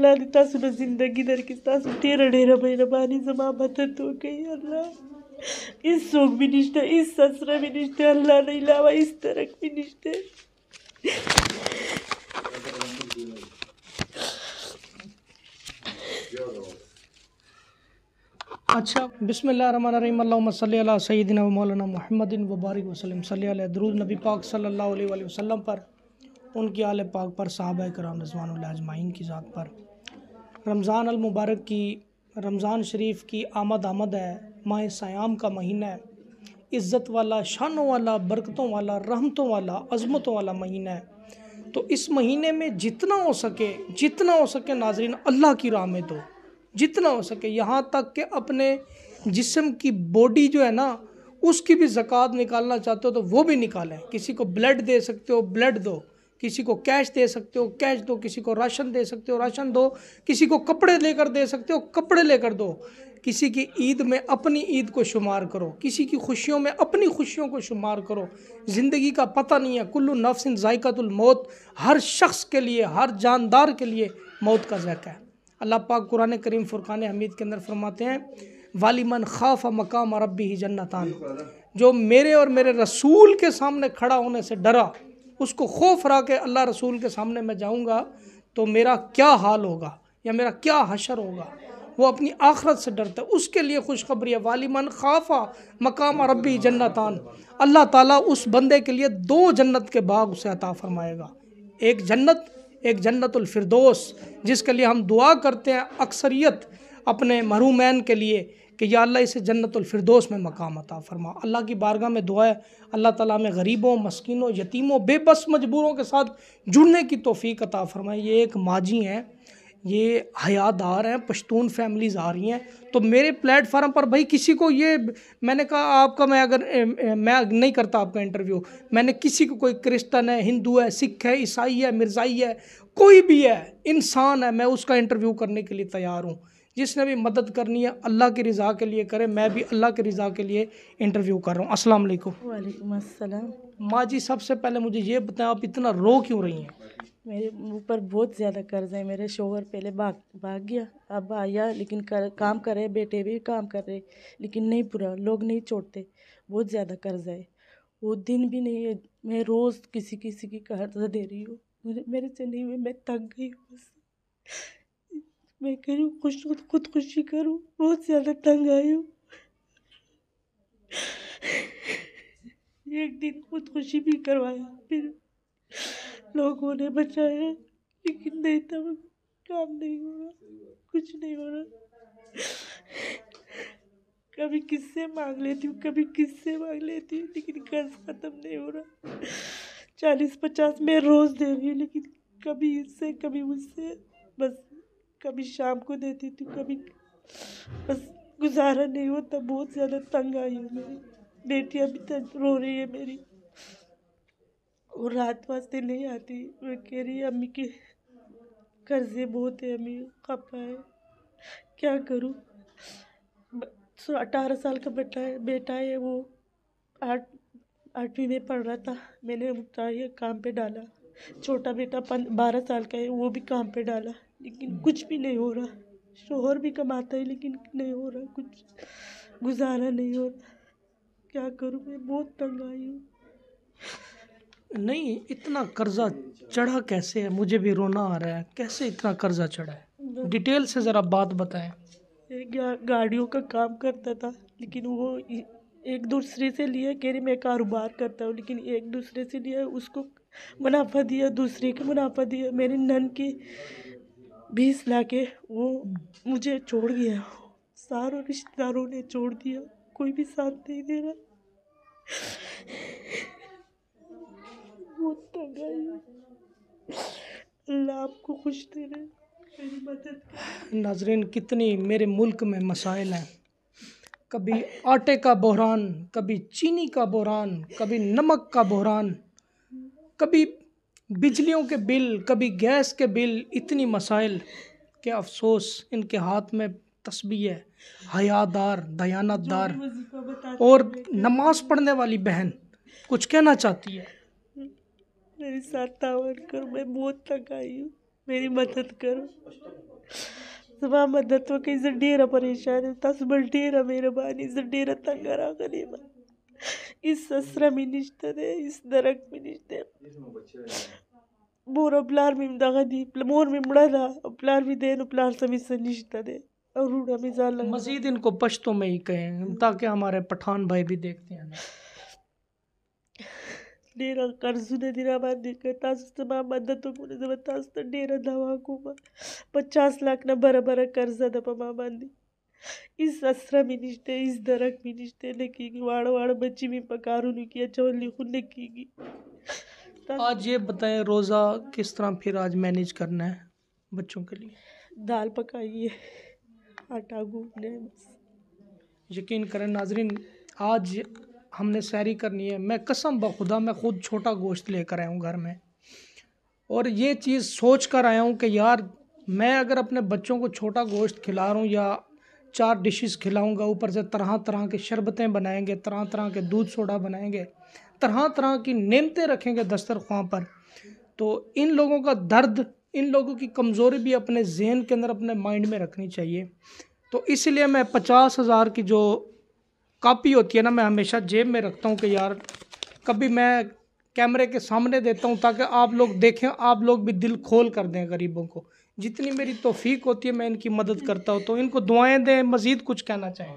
अल्लाह ने तासुना ज़िंदगी दरकिस तासु टेरा ढेरा महीना बानी जमा बदत हो गई अल्लाह इस सोग भी निश्ते इस ससरा भी निश्ते अल्लाह ने इलावा इस तरक अच्छा बिसमीम अल्ला मौलाना महमदिन वबारक वसलम सल दरूद नबी पाक सल्लल्लाहु अलैहि वसल्लम पर उनके आल पाक पर साहब कराम रजवान अजमाइन की ज़ात पर रमज़ान मुबारक की रमज़ान शरीफ की आमद आमद है माह सयाम का महीना है इज़्ज़त वाला शानों वाला बरकतों वाला रहमतों वाला अजमतों वाला महीना है तो इस महीने में जितना हो सके जितना हो सके नाजरीन अल्लाह की राह में दो जितना हो सके यहाँ तक कि अपने जिसम की बॉडी जो है ना उसकी भी ज़क़़त निकालना चाहते हो तो वो भी निकालें किसी को ब्लड दे सकते हो ब्लड दो किसी को कैश दे सकते हो कैश दो किसी को राशन दे सकते हो राशन दो किसी को कपड़े लेकर दे सकते हो कपड़े लेकर दो किसी की ईद में अपनी ईद को शुमार करो किसी की खुशियों में अपनी खुशियों को शुमार करो ज़िंदगी का पता नहीं है कुल्लू नफसिन मौत हर शख्स के लिए हर जानदार के लिए मौत का जायका है अल्लाह पाक कुरान करीम फ़ुरक़ान हमीद के अंदर फरमाते हैं वालिमन खाफ मकाम रबी ही जन्नतान जो मेरे और मेरे रसूल के सामने खड़ा होने से डरा उसको खौफ रहा कि अल्लाह रसूल के सामने मैं जाऊँगा तो मेरा क्या हाल होगा या मेरा क्या हशर होगा वो अपनी आखरत से डरता है उसके लिए खुशखबरी है मन खाफा मकाम रबी जन्नतान अल्लाह ताला उस बंदे के लिए दो जन्नत के बाग उसे अता फरमाएगा एक जन्नत एक जन्नतफरदोस जिसके लिए हम दुआ करते हैं अक्सरियत अपने महरूमैन के लिए कि या अल्लाह इसे जन्नतफरदोस में मकाम अता फ़रमा अल्लाह की बारगाह में दुआ है अल्लाह ताला में गरीबों मस्किनों यतीमों बेबस मजबूरों के साथ जुड़ने की तोफ़ी अता फ़रमाए ये एक माजी हैं ये हयादार हैं पश्तून फैमिलीज़ आ रही हैं तो मेरे प्लेटफार्म पर भाई किसी को ये मैंने कहा आपका मैं अगर मैं नहीं करता आपका इंटरव्यू मैंने किसी को कोई क्रिश्चन है हिंदू है सिख है ईसाई है मिर्ज़ाई है कोई भी है इंसान है मैं उसका इंटरव्यू करने के लिए तैयार हूँ जिसने भी मदद करनी है अल्लाह की रज़ा के लिए करे मैं भी अल्लाह की रज़ा के लिए इंटरव्यू कर रहा हूँ असल वालेकुम माँ जी सबसे पहले मुझे ये बताएं आप इतना रो क्यों रही हैं मेरे ऊपर बहुत ज़्यादा कर्ज है मेरे शोहर पहले भाग भाग गया अब आया लेकिन कर, काम कर रहे बेटे भी काम कर रहे लेकिन नहीं पूरा लोग नहीं छोड़ते बहुत ज़्यादा कर्ज है वो दिन भी नहीं है मैं रोज़ किसी किसी की कर्ज दे रही हूँ मेरे मेरे से नहीं मैं थक गई हूँ मैं करूँ खुश खुदकुशी करूँ बहुत ज़्यादा तंग आई हूँ एक दिन खुदकुशी भी करवाया फिर लोगों ने बचाया लेकिन नहीं था तो काम नहीं हो रहा कुछ नहीं हो रहा कभी किससे मांग लेती हूँ कभी किससे मांग लेती हूँ लेकिन कर्ज ख़त्म नहीं हो रहा चालीस पचास मैं रोज़ दे रही हूँ लेकिन कभी इससे कभी उससे बस कभी शाम को देती थी कभी बस गुजारा नहीं होता बहुत ज़्यादा तंग आई हूँ मेरी बेटियाँ भी तक रो रही है मेरी वो रात वास्ते नहीं आती वो कह रही है अम्मी के कर्जे बहुत है अम्मी खपा है क्या करूँ अठारह साल का बेटा है बेटा है वो आठ आठवीं में पढ़ रहा था मैंने उठा ये काम पे डाला छोटा बेटा बारह साल का है वो भी काम पे डाला लेकिन कुछ भी नहीं हो रहा शोहर भी कमाता है लेकिन नहीं हो रहा कुछ गुजारा नहीं हो रहा क्या करूँ मैं बहुत तंग आई हूँ नहीं इतना कर्जा चढ़ा कैसे है मुझे भी रोना आ रहा है कैसे इतना कर्जा चढ़ा है डिटेल से ज़रा बात बताएं गाड़ियों का काम करता था लेकिन वो एक दूसरे से लिया कह रही मैं कारोबार करता हूँ लेकिन एक दूसरे से लिया उसको मुनाफा दिया दूसरे को मुनाफा दिया मेरी नन की बीस लाके वो हम्म। मुझे छोड़ गया सारों रिश्तेदारों ने छोड़ दिया कोई भी साथ नहीं दे रहा वो तंग तो अल्लाह आपको खुश दे रहे मेरी मदद नाजरीन कितनी मेरे मुल्क में मसाइल हैं कभी आटे का बहरान कभी चीनी का बहरान कभी नमक का बहरान कभी बिजलियों के बिल कभी गैस के बिल इतनी मसाइल के अफसोस इनके हाथ में तस्बी है हयादार दयानतदार और नमाज पढ़ने वाली बहन कुछ कहना चाहती है मेरी सत्ता कर मैं बहुत तक आई हूँ मेरी मदद करो समा मदद तो कहीं डेरा परेशान है तस डेरा मेहरबानी जडेरा तंग करा गरीबा هیڅ سسره مې نشته دی هیڅ درک مې نشته مور او پلار مې همدغه دي مور مې مړه ده او پلار مې دی نو پلار ته مې څه نشته دی और रूढ़ा मिजाज लगा मजीद इनको पश्तो में ही कहें ताकि हमारे पठान भाई भी देखते हैं ډېره قرضونه دې راباندې که تاسو زما مدد وکړئ زه به تاسو ته ډېره دوا کوم پچاس لاک نه بره بره قرضه ده په ما باندې इस निश्ते इस दरक निश्ते ने की वाड़ वाड़ बच्ची में पकारू नहीं किया चवल लिखू ने की आज ये बताएं रोज़ा किस तरह फिर आज मैनेज करना है बच्चों के लिए दाल पकाइए आटा गूंदने बस यकीन करें नाजरीन आज हमने सैरी करनी है मैं कसम बखुदा मैं खुद छोटा गोश्त लेकर आया हूँ घर में और ये चीज़ सोच कर आया हूँ कि यार मैं अगर अपने बच्चों को छोटा गोश्त खिला रहा हूँ या चार डिशेस खिलाऊंगा ऊपर से तरह तरह के शरबतें बनाएंगे तरह तरह के दूध सोडा बनाएंगे तरह तरह की नेमतें रखेंगे ख्वाह पर तो इन लोगों का दर्द इन लोगों की कमज़ोरी भी अपने जहन के अंदर अपने माइंड में रखनी चाहिए तो इसलिए मैं पचास हज़ार की जो कापी होती है ना मैं हमेशा जेब में रखता हूँ कि यार कभी मैं कैमरे के सामने देता हूँ ताकि आप लोग देखें आप लोग भी दिल खोल कर दें गरीबों को जितनी मेरी तोफीक होती है मैं इनकी मदद करता हूँ तो इनको दुआएं दें मजीद कुछ कहना चाहें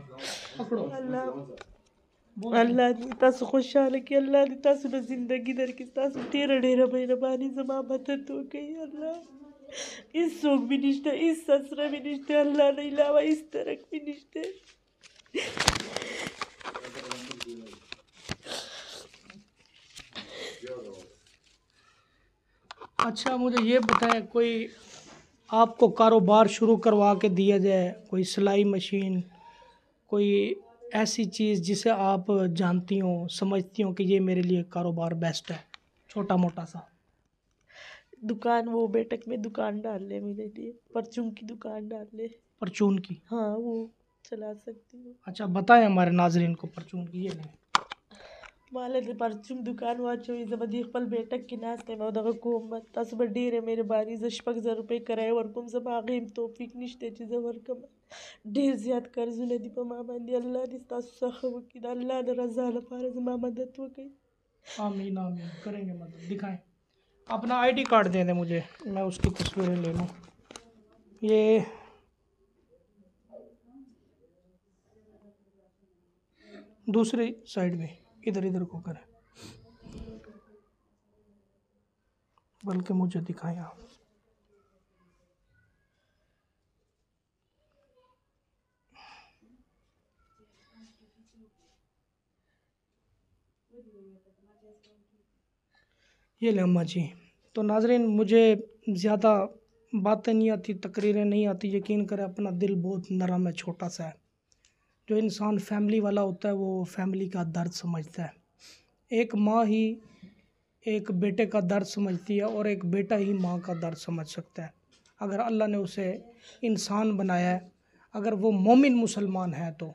अच्छा मुझे ये बताया कोई आपको कारोबार शुरू करवा के दिया जाए कोई सिलाई मशीन कोई ऐसी चीज़ जिसे आप जानती हो समझती हो कि ये मेरे लिए कारोबार बेस्ट है छोटा मोटा सा दुकान वो बेटक में दुकान डाल ले मेरे लिए परचून की दुकान डाल ले परचून की हाँ वो चला सकती हूँ अच्छा बताएं हमारे नाजरीन को परचून की ये नहीं ماله د پرچون دوکان واچوي زه به دې خپل بیټک کې ناست یم او دغه کوم تاسو به ډېره مهرباني زه شپږ زره روپۍ کرایه ورکوم زه به هغې توفیق نشته چې زه ورکم ډېر زیات قرضونه دي په ما باندې الله دې ستاسو څخه وکړي د الله د رضا لپاره زما مدد وکړي آمین آمین करेंगे मदद दिखाएं अपना आईडी कार्ड दे दें मुझे मैं उसकी तस्वीरें ले लूँ ये दूसरी साइड में इधर इधर को करें बल्कि मुझे दिखाएं आप ये अम्मा जी तो नाजरीन मुझे ज़्यादा बातें नहीं आती तकरीरें नहीं आती यकीन करें अपना दिल बहुत नरम है छोटा सा है जो इंसान फैमिली वाला होता है वो फैमिली का दर्द समझता है एक माँ ही एक बेटे का दर्द समझती है और एक बेटा ही माँ का दर्द समझ सकता है अगर अल्लाह ने उसे इंसान बनाया है अगर वो मोमिन मुसलमान है तो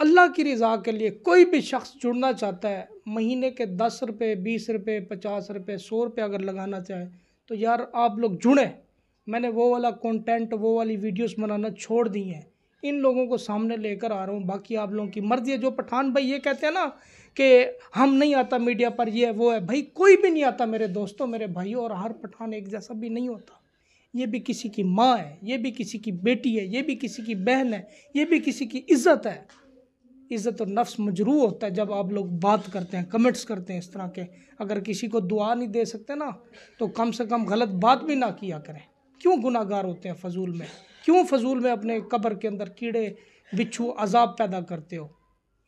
अल्लाह की रज़ा के लिए कोई भी शख्स जुड़ना चाहता है महीने के दस रुपये बीस रुपये पचास रुपये सौ रुपये अगर लगाना चाहे तो यार आप लोग जुड़ें मैंने वो वाला कंटेंट वो वाली वीडियोस बनाना छोड़ दी हैं इन लोगों को सामने लेकर आ रहा हूँ बाकी आप लोगों की मर्जी है जो पठान भाई ये कहते हैं ना कि हम नहीं आता मीडिया पर ये है वो है भाई कोई भी नहीं आता मेरे दोस्तों मेरे भाइयों और हर पठान एक जैसा भी नहीं होता ये भी किसी की माँ है ये भी किसी की बेटी है ये भी किसी की बहन है ये भी किसी की इज्जत है इज़्ज़त और नफ्स मजरू होता है जब आप लोग बात करते हैं कमेंट्स करते हैं इस तरह के अगर किसी को दुआ नहीं दे सकते ना तो कम से कम गलत बात भी ना किया करें क्यों गुनागार होते हैं फजूल में क्यों फजूल में अपने कब्र के अंदर कीड़े बिच्छू अजाब पैदा करते हो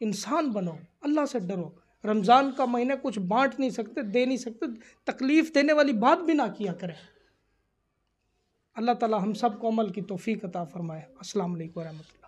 इंसान बनो अल्लाह से डरो रमज़ान का महीना कुछ बांट नहीं सकते दे नहीं सकते तकलीफ़ देने वाली बात भी ना किया करें अल्लाह ताला हम सब को अमल की तोफ़ी अता फ़रमाए असल वरहमल